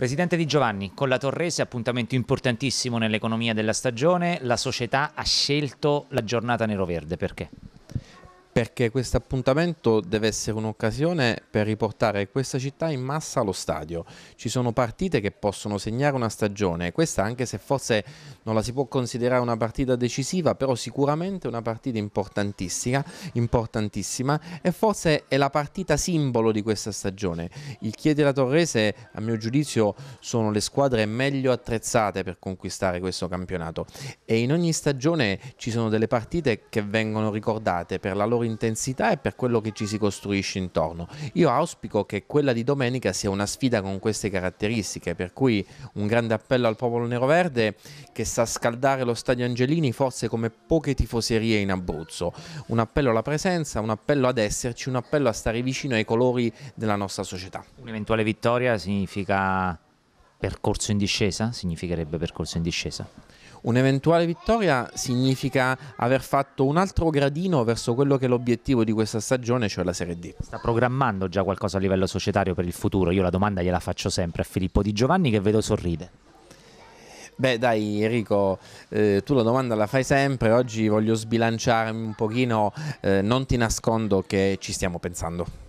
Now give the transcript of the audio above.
Presidente Di Giovanni, con la Torrese appuntamento importantissimo nell'economia della stagione, la società ha scelto la giornata nero-verde, perché? perché questo appuntamento deve essere un'occasione per riportare questa città in massa allo stadio. Ci sono partite che possono segnare una stagione, questa anche se forse non la si può considerare una partita decisiva, però sicuramente una partita importantissima, importantissima e forse è la partita simbolo di questa stagione. Il Chiedi e la Torrese, a mio giudizio, sono le squadre meglio attrezzate per conquistare questo campionato e in ogni stagione ci sono delle partite che vengono ricordate per la loro loro intensità e per quello che ci si costruisce intorno. Io auspico che quella di domenica sia una sfida con queste caratteristiche, per cui un grande appello al popolo neroverde che sa scaldare lo stadio Angelini forse come poche tifoserie in Abruzzo. Un appello alla presenza, un appello ad esserci, un appello a stare vicino ai colori della nostra società. Un'eventuale vittoria significa percorso in discesa? Significherebbe percorso in discesa? Un'eventuale vittoria significa aver fatto un altro gradino verso quello che è l'obiettivo di questa stagione, cioè la Serie D. Sta programmando già qualcosa a livello societario per il futuro? Io la domanda gliela faccio sempre a Filippo Di Giovanni che vedo sorride. Beh dai Enrico, eh, tu la domanda la fai sempre, oggi voglio sbilanciarmi un pochino, eh, non ti nascondo che ci stiamo pensando.